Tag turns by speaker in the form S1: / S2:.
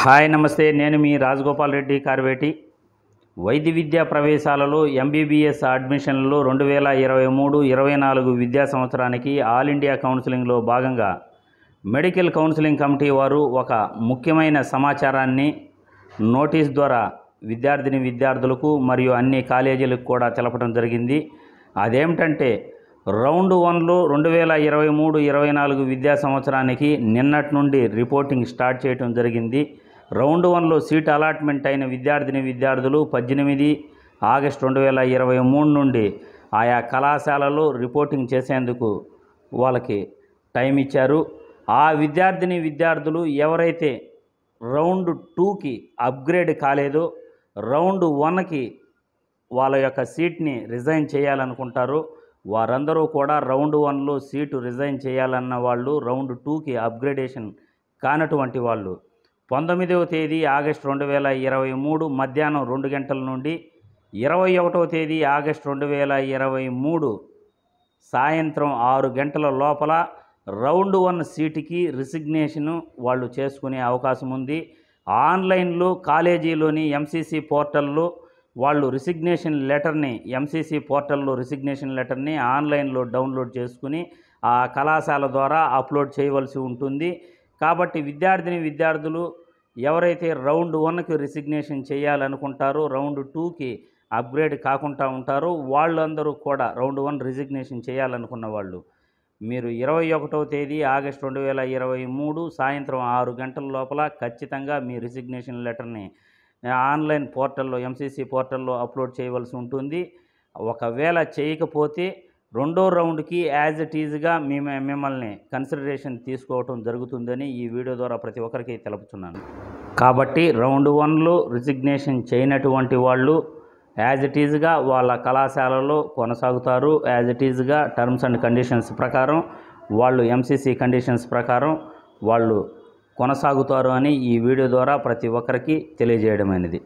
S1: hi నమస్తే నేను మీ రాజగోపాల్ రెడ్డి కార్వేటి వైద్య విద్యా ప్రవేశాలలో ఎంబీబీఎస్ అడ్మిషన్లలో రెండు వేల ఇరవై మూడు ఇరవై నాలుగు విద్యా సంవత్సరానికి ఆల్ ఇండియా కౌన్సిలింగ్లో భాగంగా మెడికల్ కౌన్సిలింగ్ కమిటీ వారు ఒక ముఖ్యమైన సమాచారాన్ని నోటీస్ ద్వారా విద్యార్థిని విద్యార్థులకు మరియు అన్ని కాలేజీలకు కూడా తెలపడం జరిగింది అదేమిటంటే రౌండ్ వన్లో రెండు వేల ఇరవై మూడు ఇరవై నాలుగు విద్యా సంవత్సరానికి నిన్నటి నుండి రిపోర్టింగ్ స్టార్ట్ చేయడం జరిగింది రౌండ్ వన్లో సీట్ అలాట్మెంట్ అయిన విద్యార్థిని విద్యార్థులు పద్దెనిమిది ఆగస్టు రెండు వేల ఇరవై మూడు నుండి ఆయా కళాశాలలో రిపోర్టింగ్ చేసేందుకు వాళ్ళకి టైం ఇచ్చారు ఆ విద్యార్థిని విద్యార్థులు ఎవరైతే రౌండ్ టూకి అప్గ్రేడ్ కాలేదో రౌండ్ వన్కి వాళ్ళ యొక్క సీట్ని రిజైన్ చేయాలనుకుంటారో వారందరూ కూడా రౌండ్ వన్లో సీటు రిజైన్ చేయాలన్న వాళ్ళు రౌండ్ టూకి అప్గ్రేడేషన్ కానటువంటి వాళ్ళు పంతొమ్మిదవ తేదీ ఆగస్టు రెండు వేల ఇరవై మూడు మధ్యాహ్నం రెండు గంటల నుండి ఇరవై ఒకటవ తేదీ ఆగస్టు రెండు వేల ఇరవై మూడు సాయంత్రం ఆరు గంటల లోపల రౌండ్ వన్ సీటుకి రిసిగ్నేషను వాళ్ళు చేసుకునే అవకాశం ఉంది ఆన్లైన్లో కాలేజీలోని ఎంసీసీ పోర్టల్లో వాళ్ళు రిసిగ్నేషన్ లెటర్ని ఎంసీసీ పోర్టల్లో రిసిగ్నేషన్ లెటర్ని ఆన్లైన్లో డౌన్లోడ్ చేసుకుని ఆ కళాశాల ద్వారా అప్లోడ్ చేయవలసి ఉంటుంది కాబట్టి విద్యార్థిని విద్యార్థులు ఎవరైతే రౌండ్ వన్కి రిసిగ్నేషన్ చేయాలనుకుంటారో రౌండ్ టూకి అప్గ్రేడ్ కాకుండా ఉంటారో వాళ్ళందరూ కూడా రౌండ్ వన్ రిజిగ్నేషన్ చేయాలనుకున్న వాళ్ళు మీరు ఇరవై ఒకటవ తేదీ ఆగస్టు రెండు వేల ఇరవై మూడు సాయంత్రం ఆరు గంటల లోపల ఖచ్చితంగా మీ రిజిగ్నేషన్ లెటర్ని ఆన్లైన్ పోర్టల్లో ఎంసీసీ పోర్టల్లో అప్లోడ్ చేయవలసి ఉంటుంది ఒకవేళ చేయకపోతే రెండో రౌండ్కి యాజ్ ఇట్ ఈజ్గా మేము మిమ్మల్ని కన్సిడరేషన్ తీసుకోవటం జరుగుతుందని ఈ వీడియో ద్వారా ప్రతి ఒక్కరికి తెలుపుతున్నాను కాబట్టి రౌండ్ వన్లో రిజిగ్నేషన్ చేయనటువంటి వాళ్ళు యాజ్ ఇట్ ఈజ్గా వాళ్ళ కళాశాలలో కొనసాగుతారు యాజ్ ఇట్ ఈజ్గా టర్మ్స్ అండ్ కండిషన్స్ ప్రకారం వాళ్ళు ఎంసీసీ కండిషన్స్ ప్రకారం వాళ్ళు కొనసాగుతారు అని ఈ వీడియో ద్వారా ప్రతి ఒక్కరికి తెలియజేయడమైనది